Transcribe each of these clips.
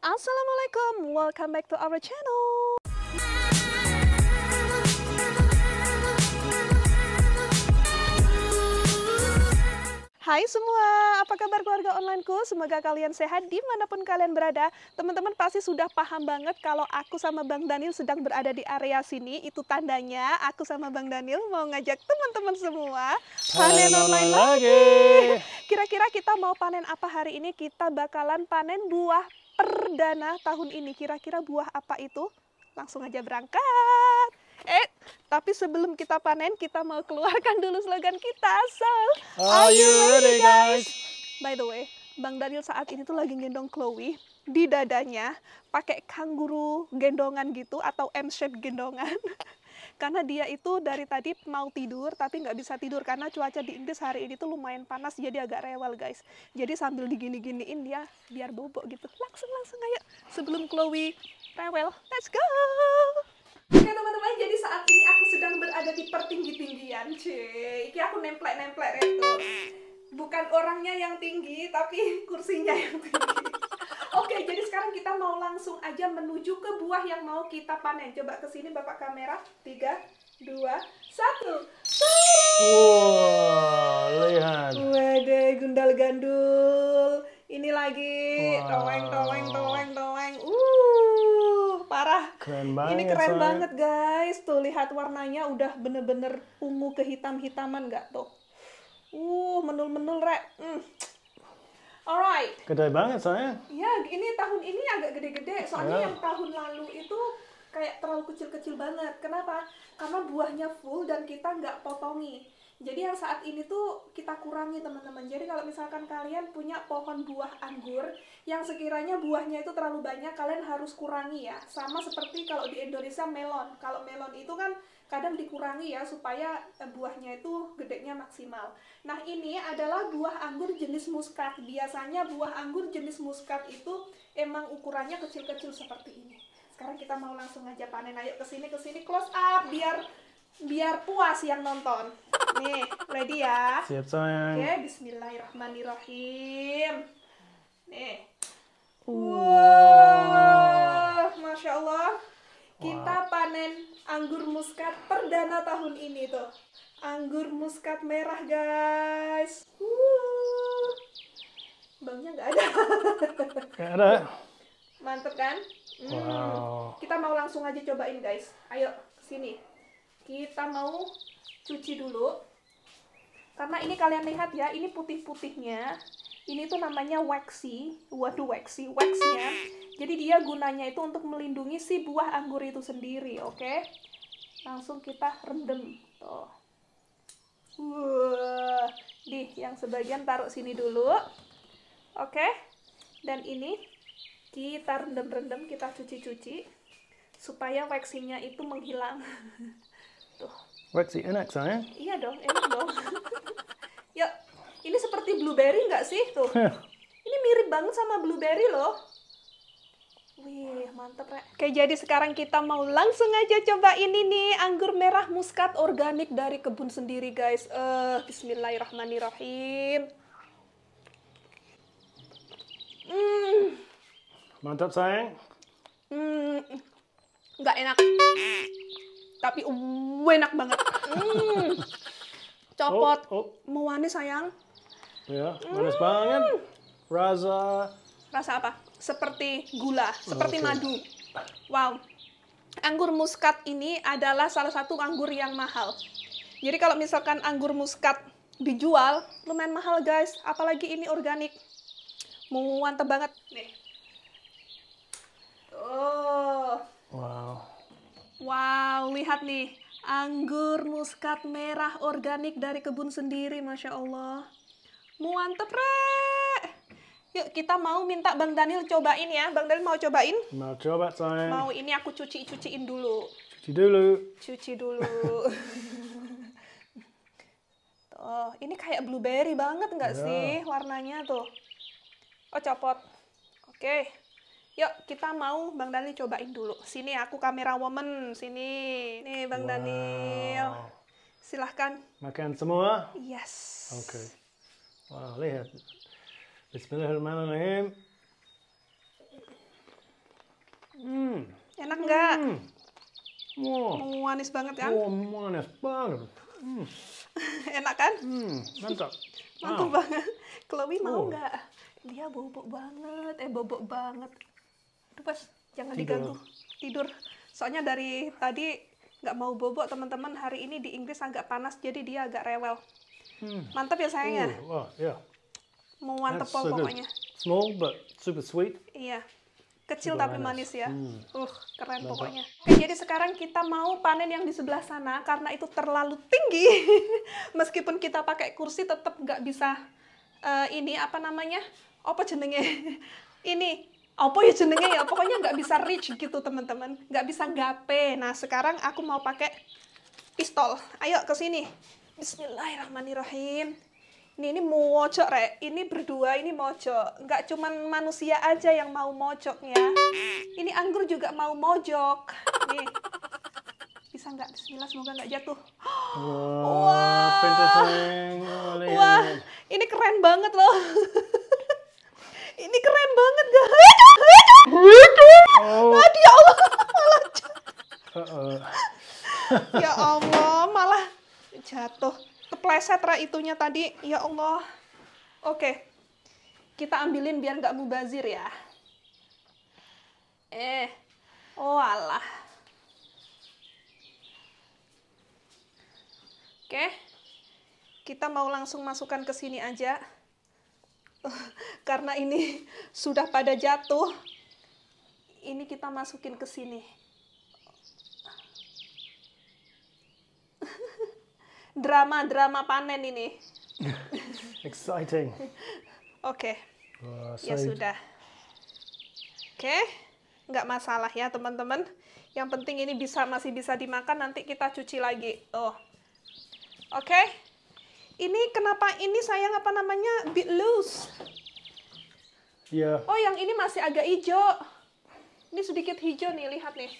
Assalamualaikum, welcome back to our channel. Hai semua, apa kabar keluarga onlineku? Semoga kalian sehat dimanapun kalian berada. Teman-teman pasti sudah paham banget kalau aku sama Bang Daniel sedang berada di area sini. Itu tandanya aku sama Bang Daniel mau ngajak teman-teman semua panen online lagi. Kira-kira kita mau panen apa hari ini? Kita bakalan panen buah perdana tahun ini. Kira-kira buah apa itu? Langsung aja berangkat. Eh, tapi sebelum kita panen, kita mau keluarkan dulu slogan kita. So, are you ready guys? By the way, Bang Daniel saat ini tuh lagi gendong Chloe di dadanya pakai kanguru gendongan gitu atau M-shape gendongan. karena dia itu dari tadi mau tidur tapi nggak bisa tidur karena cuaca di Inggris hari ini tuh lumayan panas jadi agak rewel guys jadi sambil digini-giniin dia ya, biar bobok gitu langsung langsung ayo sebelum Chloe rewel let's go Oke teman-teman, jadi saat ini aku sedang berada di pertinggi-tinggian, cuy. ini aku nemplek-nemplek itu. Bukan orangnya yang tinggi, tapi kursinya yang tinggi. Oke, jadi sekarang kita mau langsung aja menuju ke buah yang mau kita panen. Coba ke sini Bapak kamera. 3 2 1. banget. Ini keren soalnya. banget guys. Tuh lihat warnanya udah bener-bener ungu kehitam-hitaman nggak tuh. Uh, menul-menul rek. Mm. Alright. Gede banget soalnya. Ya, ini tahun ini agak gede-gede. Soalnya yeah. yang tahun lalu itu kayak terlalu kecil-kecil banget. Kenapa? Karena buahnya full dan kita nggak potongi jadi yang saat ini tuh kita kurangi teman-teman jadi kalau misalkan kalian punya pohon buah anggur yang sekiranya buahnya itu terlalu banyak kalian harus kurangi ya sama seperti kalau di Indonesia melon kalau melon itu kan kadang dikurangi ya supaya eh, buahnya itu gedenya maksimal nah ini adalah buah anggur jenis muskat biasanya buah anggur jenis muskat itu emang ukurannya kecil-kecil seperti ini sekarang kita mau langsung aja panen ayo kesini kesini close up biar biar puas yang nonton. Nih, ready ya? Siap, sayang. Oke, bismillahirrahmanirrahim. Nih. Wow, Masya Allah. Kita wow. panen anggur muskat perdana tahun ini tuh. Anggur muskat merah, guys. wow Bangnya nggak ada. Nggak ada. Mantep kan? Hmm. Wow. Kita mau langsung aja cobain, guys. Ayo, sini kita mau cuci dulu karena ini kalian lihat ya ini putih-putihnya ini tuh namanya waxy waduh waxy waxnya jadi dia gunanya itu untuk melindungi si buah anggur itu sendiri oke okay? langsung kita rendem tuh di yang sebagian taruh sini dulu. Oke. Okay? Dan ini kita rendem-rendem, kita cuci-cuci supaya waxingnya itu menghilang. tuh. Waxy enak eh? sayang. Iya dong, enak dong. ya, ini seperti blueberry nggak sih tuh? ini mirip banget sama blueberry loh. Wih, mantep, Rek. Oke, jadi sekarang kita mau langsung aja coba ini nih, anggur merah muskat organik dari kebun sendiri, guys. Eh, uh, bismillahirrahmanirrahim. Hmm. Mantap, sayang. Hmm. Gak enak tapi um, enak banget. Mm. Copot. Oh, oh. sayang. Ya, manis mm. banget. Hmm. Rasa rasa apa? Seperti gula, seperti okay. madu. Wow. Anggur muskat ini adalah salah satu anggur yang mahal. Jadi kalau misalkan anggur muskat dijual, lumayan mahal guys, apalagi ini organik. Mantap banget. Nih. Oh. Wow. Wow, lihat nih. Anggur muskat merah organik dari kebun sendiri, Masya Allah. Muantep, Rek. Yuk, kita mau minta Bang Daniel cobain ya. Bang Daniel mau cobain? Mau coba, sayang. Mau ini aku cuci-cuciin dulu. Cuci dulu. Cuci dulu. tuh, ini kayak blueberry banget nggak ya. sih warnanya tuh? Oh, copot. Oke. Okay. Yuk, kita mau Bang Daniel cobain dulu. Sini aku kamera woman, sini. Nih Bang wow. Daniel. Silahkan. Makan semua? Yes. Oke. Okay. Wow, lihat. Bismillahirrahmanirrahim. Hmm. Enak nggak? Hmm. Wow. Manis banget kan? Wow, manis banget. Hmm. Enak kan? Hmm, mantap. Mantap wow. banget. Chloe mau oh. nggak? Oh. Dia bobok banget, eh bobok banget aduh jangan tidur. diganggu tidur soalnya dari tadi nggak mau bobok teman-teman hari ini di Inggris agak panas jadi dia agak rewel hmm. mantap ya sayangnya oh, yeah. mau mantep so pokoknya small but super sweet iya kecil super tapi manis, manis ya hmm. uh keren Mantap. pokoknya Oke, jadi sekarang kita mau panen yang di sebelah sana karena itu terlalu tinggi meskipun kita pakai kursi tetap nggak bisa uh, ini apa namanya apa jenenge ini apa ya jenenge ya pokoknya nggak bisa reach gitu teman-teman nggak bisa gape nah sekarang aku mau pakai pistol ayo ke sini Bismillahirrahmanirrahim ini ini mojok rek ini berdua ini mojok nggak cuman manusia aja yang mau mojoknya ini anggur juga mau mojok nih bisa nggak Bismillah semoga nggak jatuh wow, wah wah ini keren banget loh ini keren banget gak oh. Aduh, ya Allah malah ya Allah malah jatuh kepleset ra itunya tadi ya Allah oke kita ambilin biar nggak mubazir ya eh Oh Allah. oke kita mau langsung masukkan ke sini aja karena ini sudah pada jatuh, ini kita masukin ke sini. Drama-drama panen ini. Exciting. Oke. Okay. Uh, ya sudah. Oke. Okay. Nggak masalah ya teman-teman. Yang penting ini bisa masih bisa dimakan nanti kita cuci lagi. Oh. Oke. Okay ini kenapa ini sayang apa namanya bit loose? Yeah. Oh, yang ini masih agak hijau. Ini sedikit hijau nih, lihat nih.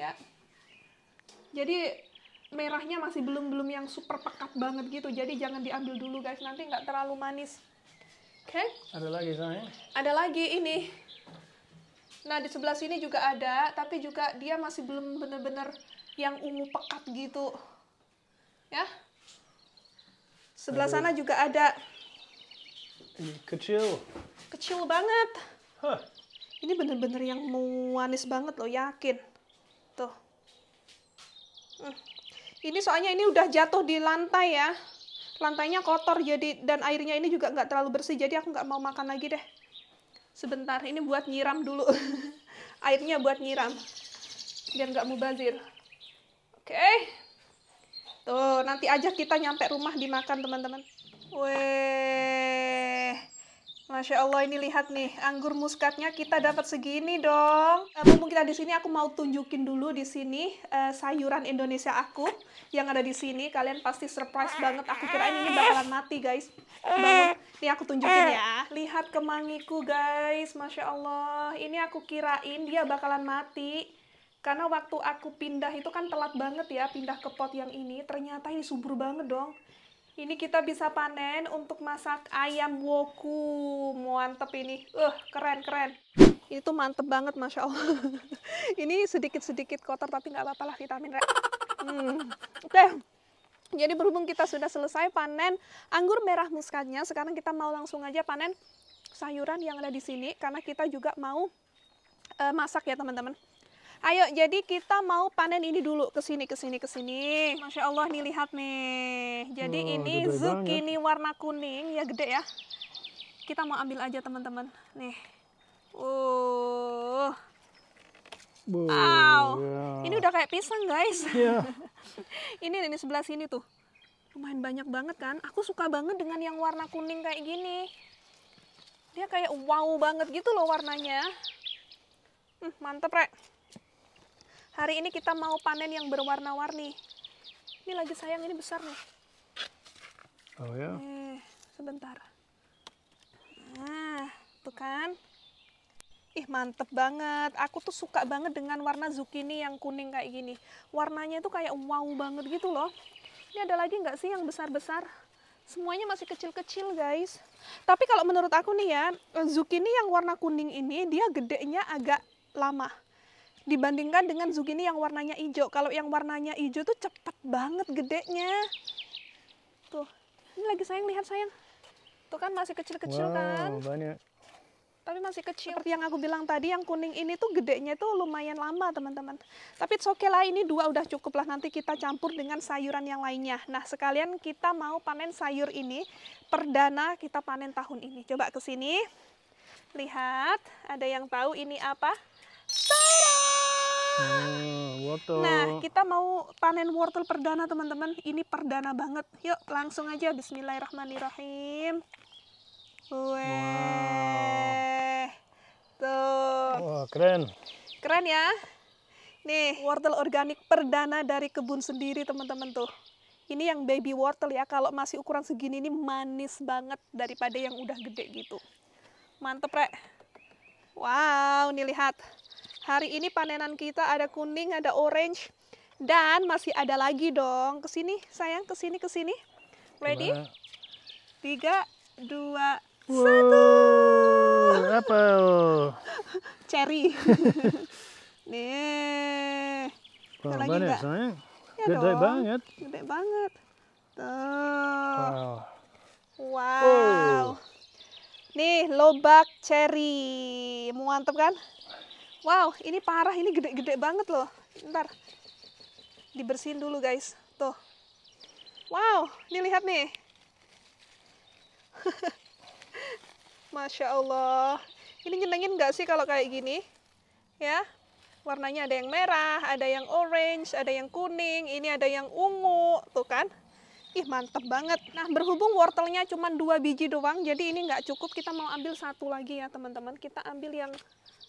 Ya. Jadi merahnya masih belum belum yang super pekat banget gitu. Jadi jangan diambil dulu guys, nanti nggak terlalu manis. Oke? Okay? Ada lagi sayang. Ada lagi ini. Nah di sebelah sini juga ada, tapi juga dia masih belum bener-bener yang ungu pekat gitu. Ya? Sebelah sana juga ada. kecil. Kecil banget. Huh. Ini bener-bener yang manis banget loh, yakin. Tuh. Hmm. Ini soalnya ini udah jatuh di lantai ya. Lantainya kotor jadi dan airnya ini juga nggak terlalu bersih jadi aku nggak mau makan lagi deh. Sebentar, ini buat nyiram dulu. Airnya buat nyiram biar nggak mubazir. Oke. Okay. Tuh, nanti aja kita nyampe rumah dimakan, teman-teman. Weh. Masya Allah ini lihat nih anggur muskatnya kita dapat segini dong. Eh, mumpung kita di sini aku mau tunjukin dulu di sini uh, sayuran Indonesia aku yang ada di sini. Kalian pasti surprise banget. Aku kira ini bakalan mati guys. Bangun. Nih aku tunjukin ya. Lihat kemangiku guys. Masya Allah ini aku kirain dia bakalan mati karena waktu aku pindah itu kan telat banget ya, pindah ke pot yang ini. Ternyata ini subur banget dong. Ini kita bisa panen untuk masak ayam woku. Mantep ini. Uh, keren, keren. Ini tuh mantep banget, Masya Allah. ini sedikit-sedikit kotor, tapi nggak apa-apa lah vitamin. Hmm. Oke. Okay. Jadi berhubung kita sudah selesai panen anggur merah muskatnya, sekarang kita mau langsung aja panen sayuran yang ada di sini karena kita juga mau uh, masak ya teman-teman. Ayo, jadi kita mau panen ini dulu ke sini ke sini ke sini. Masya Allah nih lihat nih. Jadi oh, ini zucchini banget. warna kuning ya gede ya. Kita mau ambil aja teman-teman. Nih. Uh. Wow. Yeah. Ini udah kayak pisang, guys. Yeah. ini ini sebelah sini tuh. Lumayan banyak banget kan? Aku suka banget dengan yang warna kuning kayak gini. Dia kayak wow banget gitu loh warnanya. Hmm, mantep, Rek. Hari ini kita mau panen yang berwarna-warni. Ini lagi sayang, ini besar nih. Oh ya? Eh, sebentar. Nah, tuh kan. Ih, mantep banget. Aku tuh suka banget dengan warna zucchini yang kuning kayak gini. Warnanya tuh kayak wow banget gitu loh. Ini ada lagi nggak sih yang besar-besar? Semuanya masih kecil-kecil, guys. Tapi kalau menurut aku nih ya, zucchini yang warna kuning ini, dia gedenya agak lama dibandingkan dengan zucchini yang warnanya hijau. Kalau yang warnanya hijau tuh cepet banget gedenya. Tuh, ini lagi sayang, lihat sayang. Tuh kan masih kecil-kecil wow, kan. banyak. Tapi masih kecil. Seperti yang aku bilang tadi, yang kuning ini tuh gedenya itu lumayan lama teman-teman. Tapi oke okay lah, ini dua udah cukup lah. Nanti kita campur dengan sayuran yang lainnya. Nah, sekalian kita mau panen sayur ini. Perdana kita panen tahun ini. Coba ke sini. Lihat, ada yang tahu ini apa? Tada! wortel. Hmm, gitu. Nah, kita mau panen wortel perdana, teman-teman. Ini perdana banget. Yuk, langsung aja. Bismillahirrahmanirrahim. Wow. Tuh. Wah, keren. Keren ya. Nih, wortel organik perdana dari kebun sendiri, teman-teman tuh. Ini yang baby wortel ya. Kalau masih ukuran segini ini manis banget daripada yang udah gede gitu. Mantep, Rek. Wow, nih lihat. Hari ini panenan kita ada kuning, ada orange, dan masih ada lagi dong. Kesini sayang, kesini, kesini. Ready? Tiga, dua, satu. Apa? Cherry. Nih. Ada lagi enggak? Ya, sayang. Ya Gede dong. banget. Gede banget. Tuh. Wow. Wow. Oh. Nih lobak cherry. Mantap kan? Wow, ini parah, ini gede-gede banget loh. Ntar dibersihin dulu guys. Tuh. Wow, ini lihat nih. Masya Allah. Ini nyenengin nggak sih kalau kayak gini? Ya, warnanya ada yang merah, ada yang orange, ada yang kuning, ini ada yang ungu, tuh kan? Ih mantep banget. Nah berhubung wortelnya cuma dua biji doang, jadi ini nggak cukup. Kita mau ambil satu lagi ya teman-teman. Kita ambil yang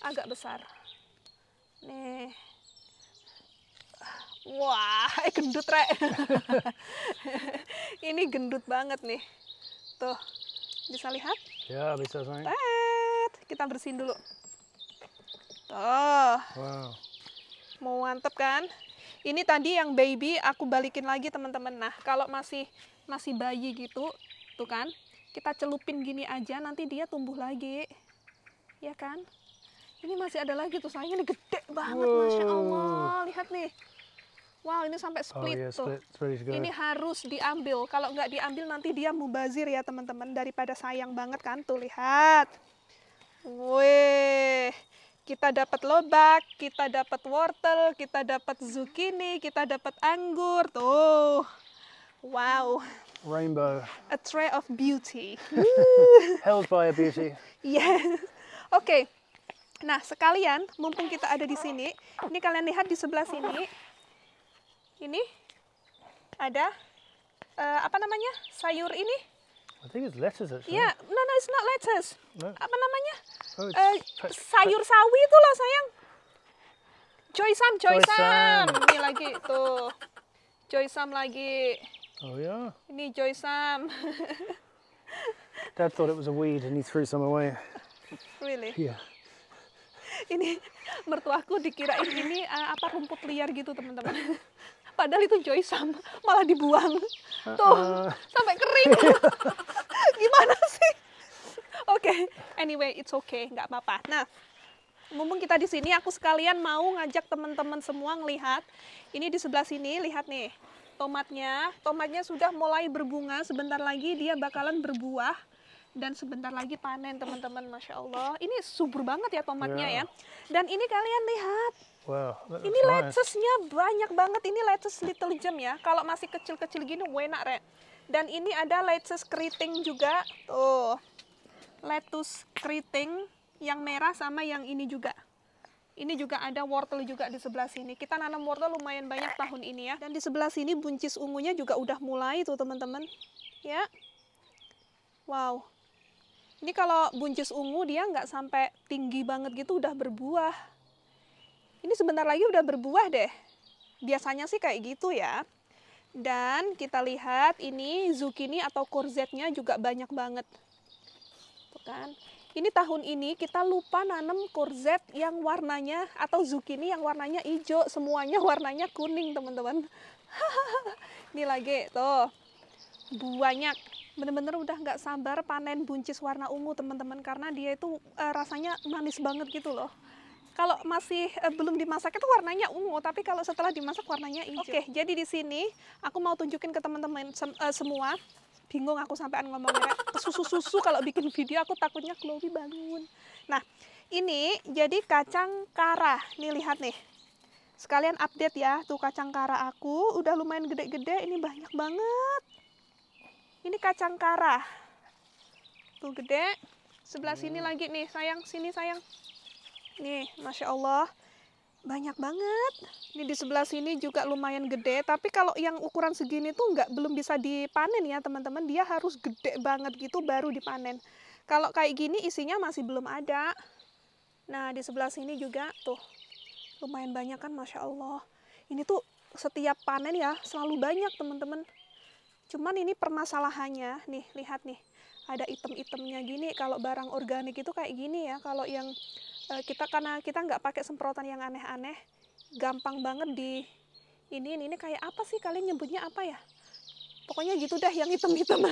agak besar nih wah eh, gendut rek ini gendut banget nih tuh bisa lihat ya bisa sayang Tet. kita bersihin dulu tuh wow mau mantep kan ini tadi yang baby aku balikin lagi teman-teman nah kalau masih masih bayi gitu tuh kan kita celupin gini aja nanti dia tumbuh lagi ya kan ini masih ada lagi tuh sayangnya ini gede banget, wow. masya Allah. Lihat nih. Wow, ini sampai oh, split oh, iya, yeah, tuh. ini harus diambil. Kalau nggak diambil nanti dia mubazir ya teman-teman. Daripada sayang banget kan tuh lihat. Weh, kita dapat lobak, kita dapat wortel, kita dapat zucchini, kita dapat anggur tuh. Wow. Rainbow. A tray of beauty. Held by a beauty. yes. Oke. Okay. Nah, sekalian, mumpung kita ada di sini, ini kalian lihat di sebelah sini, ini ada uh, apa namanya sayur ini? I think it's lettuce actually. Yeah, no, no, it's not lettuce. No. Apa namanya? Oh, uh, sayur sawi itu loh sayang. Joy Sam, Joy, Joy Sam. Sam. ini lagi tuh. Joy Sam lagi. Oh ya. Yeah. Ini Joy Sam. Dad thought it was a weed and he threw some away. Really? Yeah ini mertuaku dikira ini uh, apa rumput liar gitu teman-teman padahal itu joy sama malah dibuang tuh uh, uh. sampai kering gimana sih oke okay. anyway it's okay nggak apa-apa nah mumpung kita di sini aku sekalian mau ngajak teman-teman semua ngelihat ini di sebelah sini lihat nih tomatnya tomatnya sudah mulai berbunga sebentar lagi dia bakalan berbuah dan sebentar lagi panen teman-teman masya Allah ini subur banget ya tomatnya yeah. ya dan ini kalian lihat wow, ini nice. lettuce-nya banyak banget ini lettuce little gem ya kalau masih kecil-kecil gini enak re dan ini ada lettuce keriting juga tuh lettuce keriting yang merah sama yang ini juga ini juga ada wortel juga di sebelah sini. Kita nanam wortel lumayan banyak tahun ini ya. Dan di sebelah sini buncis ungunya juga udah mulai tuh teman-teman. Ya. Wow, ini kalau buncis ungu dia nggak sampai tinggi banget gitu udah berbuah. Ini sebentar lagi udah berbuah deh. Biasanya sih kayak gitu ya. Dan kita lihat ini zucchini atau nya juga banyak banget. Tuh kan. Ini tahun ini kita lupa nanam courgette yang warnanya atau zucchini yang warnanya hijau, semuanya warnanya kuning, teman-teman. ini lagi tuh. Banyak bener-bener udah nggak sabar panen buncis warna ungu teman-teman karena dia itu uh, rasanya manis banget gitu loh kalau masih uh, belum dimasak itu warnanya ungu, tapi kalau setelah dimasak warnanya hijau. Oke, okay, jadi di sini aku mau tunjukin ke teman-teman sem uh, semua. Bingung aku sampean ngomongnya. Susu-susu kalau bikin video aku takutnya Chloe bangun. Nah, ini jadi kacang kara. Nih lihat nih. Sekalian update ya, tuh kacang kara aku udah lumayan gede-gede, ini banyak banget. Ini kacang kara. Tuh gede. Sebelah hmm. sini lagi nih, sayang. Sini, sayang. Nih, Masya Allah. Banyak banget. Ini di sebelah sini juga lumayan gede. Tapi kalau yang ukuran segini tuh nggak belum bisa dipanen ya, teman-teman. Dia harus gede banget gitu baru dipanen. Kalau kayak gini isinya masih belum ada. Nah, di sebelah sini juga tuh. Lumayan banyak kan, Masya Allah. Ini tuh setiap panen ya selalu banyak teman-teman Cuman ini permasalahannya, nih lihat nih, ada item-itemnya gini. Kalau barang organik itu kayak gini ya. Kalau yang eh, kita karena kita nggak pakai semprotan yang aneh-aneh, gampang banget di ini ini, ini kayak apa sih kalian nyebutnya apa ya? Pokoknya gitu dah yang item-item.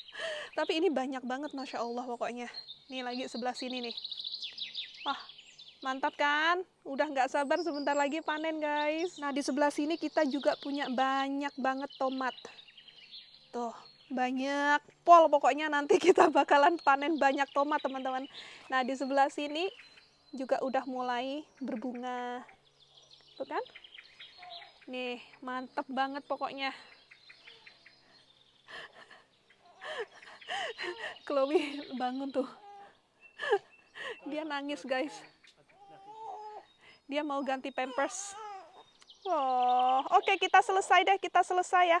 Tapi ini banyak banget masya Allah pokoknya. Nih lagi sebelah sini nih. Wah Mantap kan? Udah nggak sabar sebentar lagi panen guys. Nah di sebelah sini kita juga punya banyak banget tomat. Tuh, banyak pol pokoknya nanti kita bakalan panen banyak tomat teman-teman. Nah, di sebelah sini juga udah mulai berbunga. Tuh kan? Nih, mantep banget pokoknya. Chloe bangun tuh. Dia nangis, guys. Dia mau ganti pampers. Oh, oke okay, kita selesai deh, kita selesai ya.